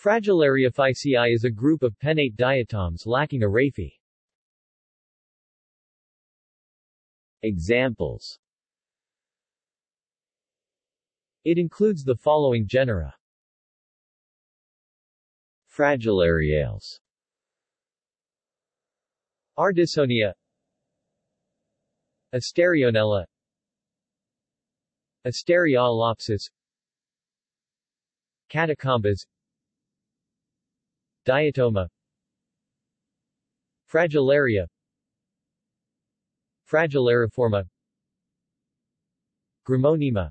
Fragilariophyceae is a group of pennate diatoms lacking a raphe. Examples It includes the following genera. Fragilariales Ardisonia Asterionella Asteriolopsis Catacombas Diatoma Fragillaria Fragilariforma Gramonema,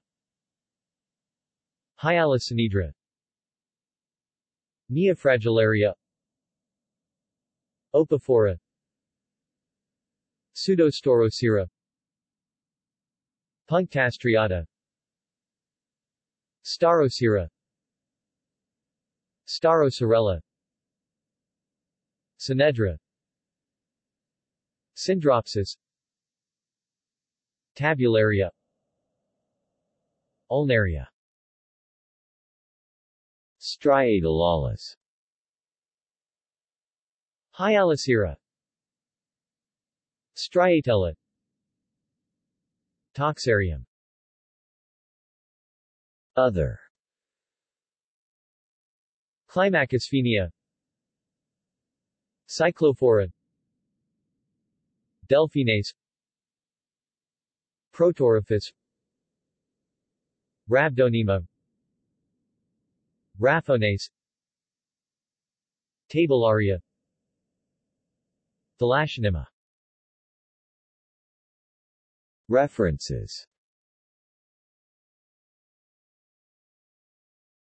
Hyalocynidra, Neofragillaria Opifora pseudostorocera Punctastriata Starocera Starocerella Synedra Syndropsis Tabularia Ulnaria Striatolalis Hyalocera Striatella Toxarium Other Climacosphrenia Cyclophora Delphines Protorophis, Rhabdonema Raphones Tabellaria Thalassinema References